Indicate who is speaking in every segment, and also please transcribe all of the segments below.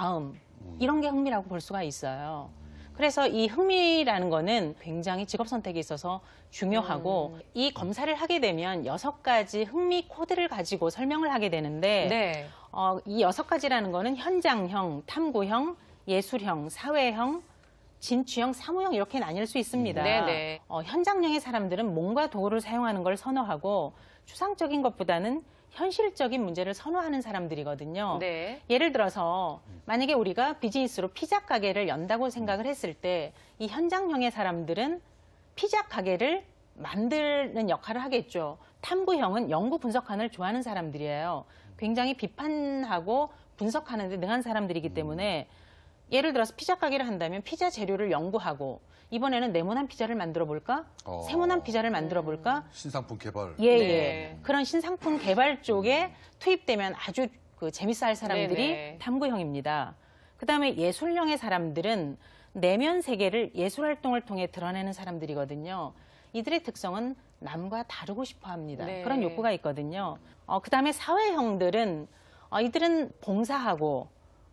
Speaker 1: 다음 이런 게 흥미라고 볼 수가 있어요. 그래서 이 흥미라는 거는 굉장히 직업 선택에 있어서 중요하고 음. 이 검사를 하게 되면 여섯 가지 흥미 코드를 가지고 설명을 하게 되는데 네. 어, 이 여섯 가지라는 거는 현장형, 탐구형, 예술형, 사회형, 진취형, 사무형 이렇게 나뉠 수 있습니다. 음. 어, 현장형의 사람들은 몸과 도구를 사용하는 걸 선호하고 추상적인 것보다는 현실적인 문제를 선호하는 사람들이거든요. 네. 예를 들어서 만약에 우리가 비즈니스로 피자 가게를 연다고 생각을 했을 때 이 현장형의 사람들은 피자 가게를 만드는 역할을 하겠죠. 탐구형은 연구 분석관을 좋아하는 사람들이에요. 굉장히 비판하고 분석하는 데 능한 사람들이기 음. 때문에 음. 예를 들어서 피자 가게를 한다면 피자 재료를 연구하고 이번에는 네모난 피자를 만들어 볼까? 어. 세모난 피자를 만들어 볼까? 음.
Speaker 2: 신상품 개발. 예, 예.
Speaker 1: 네. 그런 신상품 개발 쪽에 투입되면 아주 그 재밌어 할 사람들이 네네. 네. 탐구형입니다. 그다음에 예술형의 사람들은 내면 세계를 예술 활동을 통해 드러내는 사람들이거든요. 이들의 특성은 남과 다르고 싶어 합니다. 네. 그런 욕구가 있거든요. 어, 그다음에 사회형들은 어, 이들은 봉사하고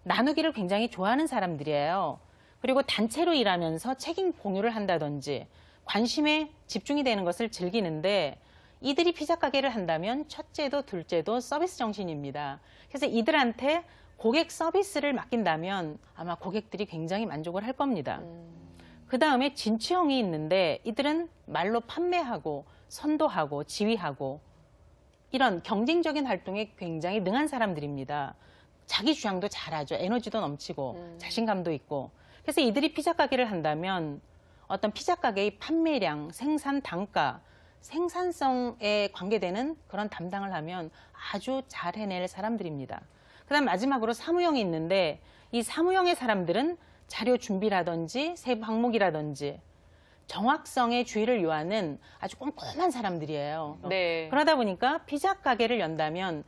Speaker 1: 나누기를 굉장히 좋아하는 사람들이에요. 그리고 단체로 일하면서 책임 공유를 한다든지 관심에 집중이 되는 것을 즐기는데 이들이 피자 가게를 한다면 첫째도 둘째도 서비스 정신입니다. 그래서 이들한테 고객 서비스를 맡긴다면 아마 고객들이 굉장히 만족을 할 겁니다. 음. 그 다음에 진취형이 있는데 이들은 말로 판매하고 선도하고 지휘하고 이런 경쟁적인 활동에 굉장히 능한 사람들입니다. 자기 주장도 잘하죠. 에너지도 넘치고 음. 자신감도 있고. 그래서 이들이 피자 가게를 한다면 어떤 피자 가게의 판매량, 생산 단가, 생산성에 관계되는 그런 담당을 하면 아주 잘 해낼 사람들입니다. 그다음 마지막으로 사무형이 있는데 이 사무형의 사람들은 자료 준비라든지 세부 항목이라든지 정확성에 주의를 요하는 아주 꼼꼼한 사람들이에요. 네. 그러다 보니까 피자 가게를 연다면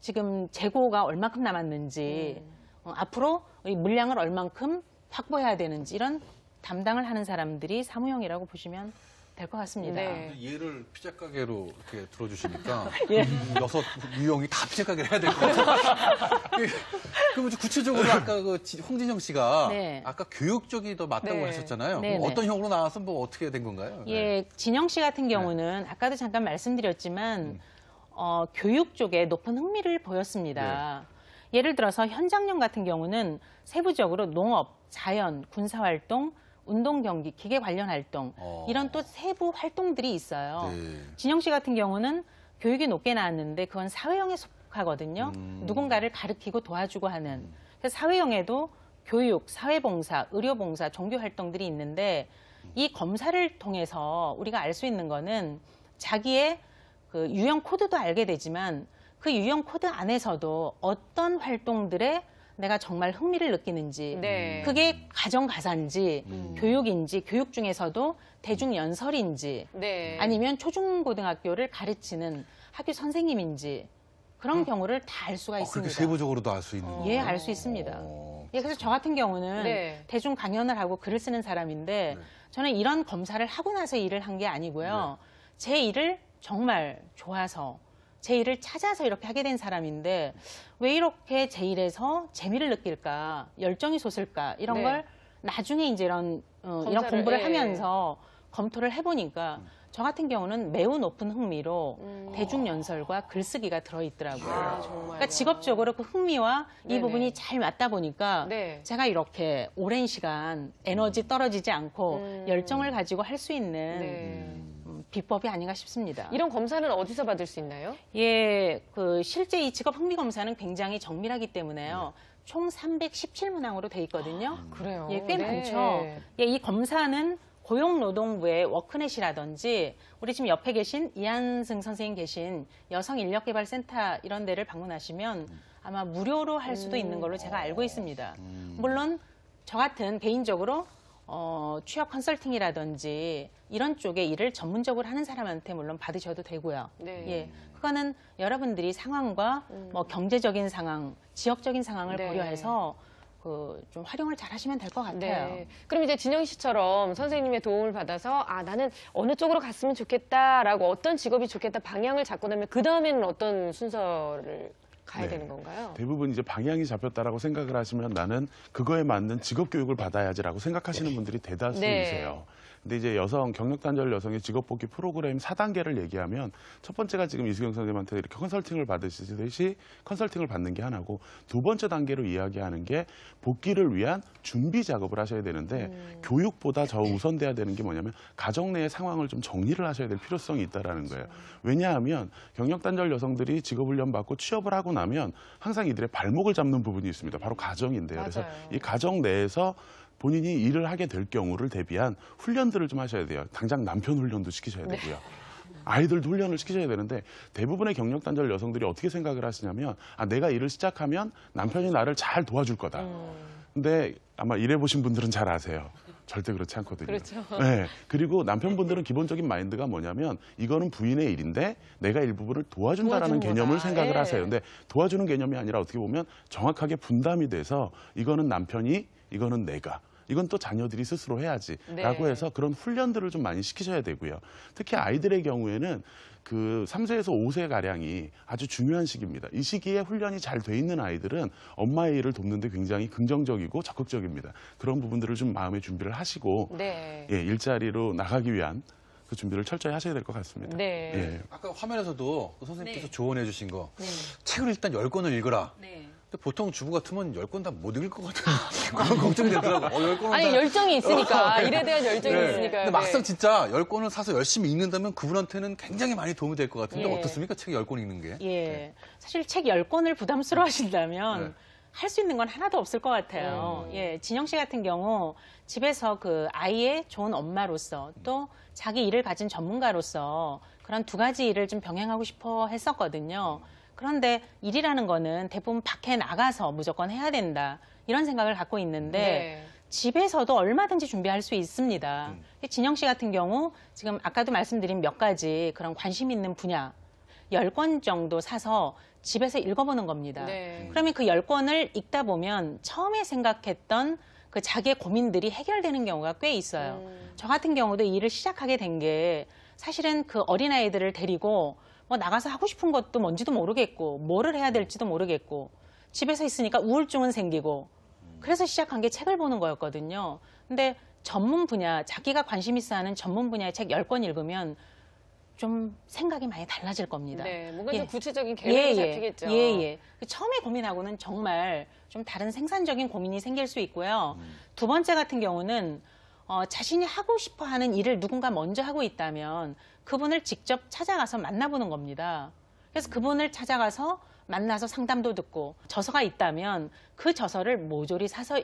Speaker 1: 지금 재고가 얼마큼 남았는지 음. 어, 앞으로 이 물량을 얼만큼 확보해야 되는지 이런 담당을 하는 사람들이 사무용이라고 보시면 될 것 같습니다. 네.
Speaker 2: 얘를 피자 가게로 이렇게 들어주시니까 예. 음, 음, 여섯 유형이 다 피자 가게를 해야 될 것 같아요.
Speaker 1: 예. 그럼 구체적으로
Speaker 2: 아까 그 홍진영 씨가 네. 아까 교육 쪽이 더 맞다고 네. 하셨잖아요. 네, 네, 어떤 형으로 나와서 뭐 어떻게 된 건가요? 예,
Speaker 1: 네. 진영 씨 같은 경우는 아까도 잠깐 말씀드렸지만 어, 교육 쪽에 높은 흥미를 보였습니다. 네. 예를 들어서 현장령 같은 경우는 세부적으로 농업, 자연, 군사활동, 운동 경기, 기계 관련 활동 어. 이런 또 세부 활동들이 있어요. 네. 진영 씨 같은 경우는 교육이 높게 나왔는데 그건 사회형에 속하거든요. 음. 누군가를 가르키고 도와주고 하는. 음. 그래서 사회형에도 교육, 사회봉사, 의료봉사, 종교활동들이 있는데 이 검사를 통해서 우리가 알 수 있는 거는 자기의 그 유형 코드도 알게 되지만 그 유형 코드 안에서도 어떤 활동들에 내가 정말 흥미를 느끼는지 네. 그게 가정 가사인지 음. 교육인지 교육 중에서도 대중 연설인지 네. 아니면 초중고등학교를 가르치는 학교 선생님인지 그런 음. 경우를 다 알 수가 어, 있습니다. 그렇게 세부적으로도
Speaker 2: 알 수 있는 어. 예,
Speaker 1: 알 수 있습니다. 어.
Speaker 2: 예, 그래서 저 같은 경우는 네.
Speaker 1: 대중 강연을 하고 글을 쓰는 사람인데 네. 저는 이런 검사를 하고 나서 일을 한 게 아니고요. 네. 제 일을 정말 좋아서 제 일을 찾아서 이렇게 하게 된 사람인데 왜 이렇게 제 일에서 재미를 느낄까 열정이 솟을까 이런 네. 걸 나중에 이제 이런 어, 이런 공부를 예, 예. 하면서 검토를 해보니까 음. 저 같은 경우는 매우 높은 흥미로 음. 대중 연설과 글쓰기가 들어있더라고요. 아, 그러니까 직업적으로 그 흥미와 네네. 이 부분이 잘 맞다 보니까 네. 제가 이렇게 오랜 시간 에너지 음. 떨어지지 않고 음. 열정을 가지고 할 수 있는 네. 비법이 아닌가 싶습니다. 이런 검사는 어디서 받을 수 있나요? 예, 그 실제 이 직업 흥미 검사는 굉장히 정밀하기 때문에요. 총 317문항으로 돼 있거든요. 아, 그래요. 예, 꽤 네. 많죠. 예, 이 검사는 고용노동부의 워크넷이라든지 우리 지금 옆에 계신 이한승 선생님 계신 여성인력개발센터 이런 데를 방문하시면 아마 무료로 할 수도 있는 걸로 음. 제가 알고 있습니다. 음. 물론 저 같은 개인적으로 어, 취업 컨설팅이라든지 이런 쪽에 일을 전문적으로 하는 사람한테 물론 받으셔도 되고요. 네. 예. 그거는 여러분들이 상황과 음. 뭐 경제적인 상황, 지역적인 상황을 네. 고려해서 그 좀 활용을 잘 하시면 될것 네. 같아요. 네. 그럼 이제 진영 씨처럼 선생님의 도움을 받아서 아 나는 어느 쪽으로 갔으면 좋겠다라고 어떤 직업이 좋겠다 방향을 잡고 나면 그 다음에는 어떤 순서를 가야 네. 되는 건가요?
Speaker 2: 대부분 이제 방향이 잡혔다라고 생각을 하시면 나는 그거에 맞는 직업 교육을 받아야지라고 생각하시는 분들이 대다수이세요. 네. 근데 이제 여성 경력 단절 여성의 직업 복귀 프로그램 4단계를 얘기하면 첫 번째가 지금 이수경 선생님한테 이렇게 컨설팅을 받으시듯이 컨설팅을 받는 게 하나고 두 번째 단계로 이야기하는 게 복귀를 위한 준비 작업을 하셔야 되는데 음. 교육보다 저 우선돼야 되는 게 뭐냐면 가정 내의 상황을 좀 정리를 하셔야 될 필요성이 있다라는 거예요. 그렇죠. 왜냐하면 경력 단절 여성들이 직업 훈련 받고 취업을 하고 나면 항상 이들의 발목을 잡는 부분이 있습니다. 바로 가정인데요. 맞아요. 그래서 이 가정 내에서 본인이 일을 하게 될 경우를 대비한 훈련들을 좀 하셔야 돼요. 당장 남편 훈련도 시키셔야 네. 되고요. 네. 아이들도 훈련을 시키셔야 되는데 대부분의 경력 단절 여성들이 어떻게 생각을 하시냐면 아 내가 일을 시작하면 남편이 나를 잘 도와줄 거다. 음. 근데 아마 일해보신 분들은 잘 아세요. 절대 그렇지 않거든요. 그렇죠. 네. 그리고 남편분들은 기본적인 마인드가 뭐냐면 이거는 부인의 일인데 내가 일부분을 도와준다라는 개념을 생각을 예. 하세요. 근데 도와주는 개념이 아니라 어떻게 보면 정확하게 분담이 돼서 이거는 남편이 이거는 내가 이건 또 자녀들이 스스로 해야지라고 네. 해서 그런 훈련들을 좀 많이 시키셔야 되고요. 특히 아이들의 경우에는 그 3세에서 5세 가량이 아주 중요한 시기입니다. 이 시기에 훈련이 잘 돼 있는 아이들은 엄마의 일을 돕는데 굉장히 긍정적이고 적극적입니다. 그런 부분들을 좀 마음의 준비를 하시고 네. 예, 일자리로 나가기 위한 그 준비를 철저히 하셔야 될 것 같습니다. 네. 예. 아까 화면에서도 그 선생님께서 네. 조언해 주신 거 네. 책을 일단 열권을 읽어라. 네. 보통 주부 같으면 열권 다 못 읽을 것 같아요. 그런 아. 걱정이 되더라고요. 어, 권 아니, 다... 열정이 있으니까. 어. 아, 일에 대한 열정이 네. 있으니까 근데 막상 네. 진짜 열권을 사서 열심히 읽는다면 그분한테는 굉장히 많이 도움이 될 것 같은데 예. 어떻습니까? 책 열 권 읽는
Speaker 1: 게. 예. 네. 사실 책 열권을 부담스러워 하신다면 네. 할수 있는 건 하나도 없을 것 같아요. 음. 예, 진영 씨 같은 경우 집에서 그 아이의 좋은 엄마로서 또 자기 일을 가진 전문가로서 그런 두 가지 일을 좀 병행하고 싶어 했었거든요. 음. 그런데 일이라는 거는 대부분 밖에 나가서 무조건 해야 된다. 이런 생각을 갖고 있는데 네. 집에서도 얼마든지 준비할 수 있습니다. 음. 진영 씨 같은 경우 지금 아까도 말씀드린 몇 가지 그런 관심 있는 분야 10권 정도 사서 집에서 읽어보는 겁니다. 네. 그러면 그 10권을 읽다 보면 처음에 생각했던 그 자기의 고민들이 해결되는 경우가 꽤 있어요. 음. 저 같은 경우도 일을 시작하게 된 게 사실은 그 어린아이들을 데리고 어, 나가서 하고 싶은 것도 뭔지도 모르겠고 뭐를 해야 될지도 모르겠고 집에서 있으니까 우울증은 생기고 그래서 시작한 게 책을 보는 거였거든요. 근데 전문 분야, 자기가 관심 있어 하는 전문 분야의 책 10권 읽으면 좀 생각이 많이 달라질 겁니다. 네, 뭔가 예. 좀 구체적인 계획이 예, 예, 잡히겠죠. 예, 예. 그 처음에 고민하고는 정말 좀 다른 생산적인 고민이 생길 수 있고요. 음. 두 번째 같은 경우는 어, 자신이 하고 싶어 하는 일을 누군가 먼저 하고 있다면 그분을 직접 찾아가서 만나보는 겁니다. 그래서 그분을 찾아가서 만나서 상담도 듣고 저서가 있다면 그 저서를 모조리 사서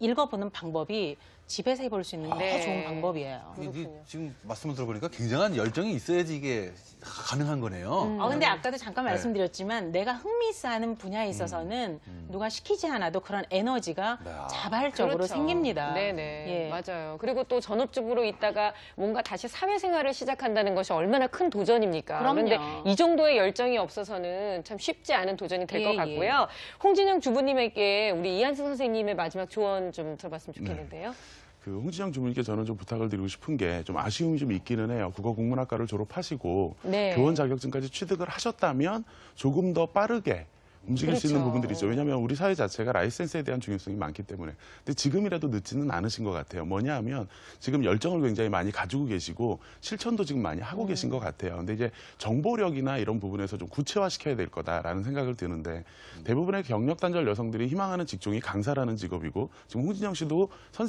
Speaker 1: 읽어보는 방법이 집에서 해볼 수 있는 게 더 좋은 네. 방법이에요. 이게
Speaker 2: 지금 말씀을 들어보니까 굉장한 열정이 있어야지 이게 가능한 거네요. 음. 아, 근데 아까도
Speaker 1: 잠깐 네. 말씀드렸지만 내가 흥미 있어하는 분야에 음. 있어서는 음. 음. 누가 시키지 않아도 그런 에너지가 네. 아. 자발적으로 그렇죠. 생깁니다. 네네 네. 예. 맞아요. 그리고 또 전업주부로 있다가 뭔가 다시 사회생활을 시작한다는 것이 얼마나 큰 도전입니까? 그럼요. 그런데 이 정도의 열정이 없어서는 참 쉽지 않은 도전이 될것 예, 예, 같고요. 예. 홍진영 주부님에게 우리 이한수 선생님의 마지막 조언 좀 들어봤으면 좋겠는데요. 네.
Speaker 2: 그 홍진영 주무님께 저는 좀 부탁을 드리고 싶은 게 좀 아쉬움이 좀 있기는 해요. 국어국문학과를 졸업하시고 네. 교원 자격증까지 취득을 하셨다면 조금 더 빠르게 움직일 그렇죠. 수 있는 그렇죠. 부분들이 죠 왜냐하면 우리 사회 자체가 라이센스에 대한 중요성이 많기 때문에. 근데 지금이라도 늦지는 않으신 것 같아요. 뭐냐 하면 지금 열정을 굉장히 많이 가지고 계시고 실천도 지금 많이 하고 음. 계신 것 같아요. 근데 이제 정보력이나 이런 부분에서 좀 구체화시켜야 될 거다라는 생각을 드는데 음. 대부분의 경력 단절 여성들이 희망하는 직종이 강사라는 직업이고 지금 홍진영 씨도 선생 님